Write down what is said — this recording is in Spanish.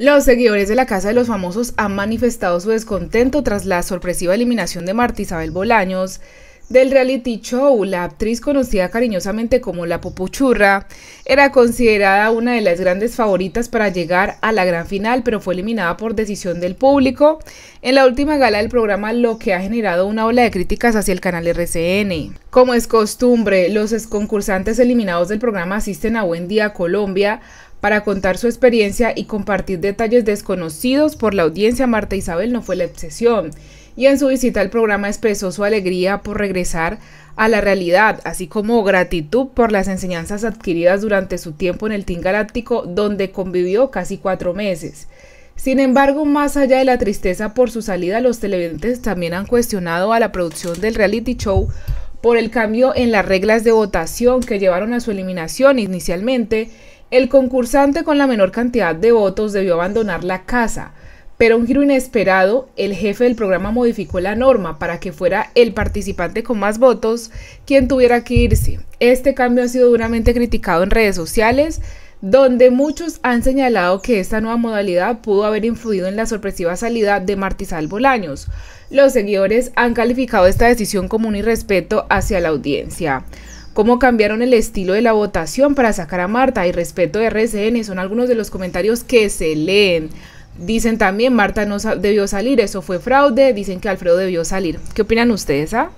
Los seguidores de la Casa de los Famosos han manifestado su descontento tras la sorpresiva eliminación de Marta Isabel Bolaños del reality show. La actriz conocida cariñosamente como La Popuchurra era considerada una de las grandes favoritas para llegar a la gran final, pero fue eliminada por decisión del público en la última gala del programa, lo que ha generado una ola de críticas hacia el canal RCN. Como es costumbre, los concursantes eliminados del programa asisten a Buen Día Colombia para contar su experiencia y compartir detalles desconocidos por la audiencia, Marta Isabel no fue la excepción. Y en su visita al programa expresó su alegría por regresar a la realidad, así como gratitud por las enseñanzas adquiridas durante su tiempo en el Team Galáctico, donde convivió casi cuatro meses. Sin embargo, más allá de la tristeza por su salida, los televidentes también han cuestionado a la producción del reality show por el cambio en las reglas de votación que llevaron a su eliminación inicialmente el concursante con la menor cantidad de votos debió abandonar la casa, pero un giro inesperado, el jefe del programa modificó la norma para que fuera el participante con más votos quien tuviera que irse. Este cambio ha sido duramente criticado en redes sociales, donde muchos han señalado que esta nueva modalidad pudo haber influido en la sorpresiva salida de Martizal Bolaños. Los seguidores han calificado esta decisión como un irrespeto hacia la audiencia cómo cambiaron el estilo de la votación para sacar a Marta y respeto de RCN son algunos de los comentarios que se leen. Dicen también Marta no debió salir, eso fue fraude, dicen que Alfredo debió salir. ¿Qué opinan ustedes? Ah?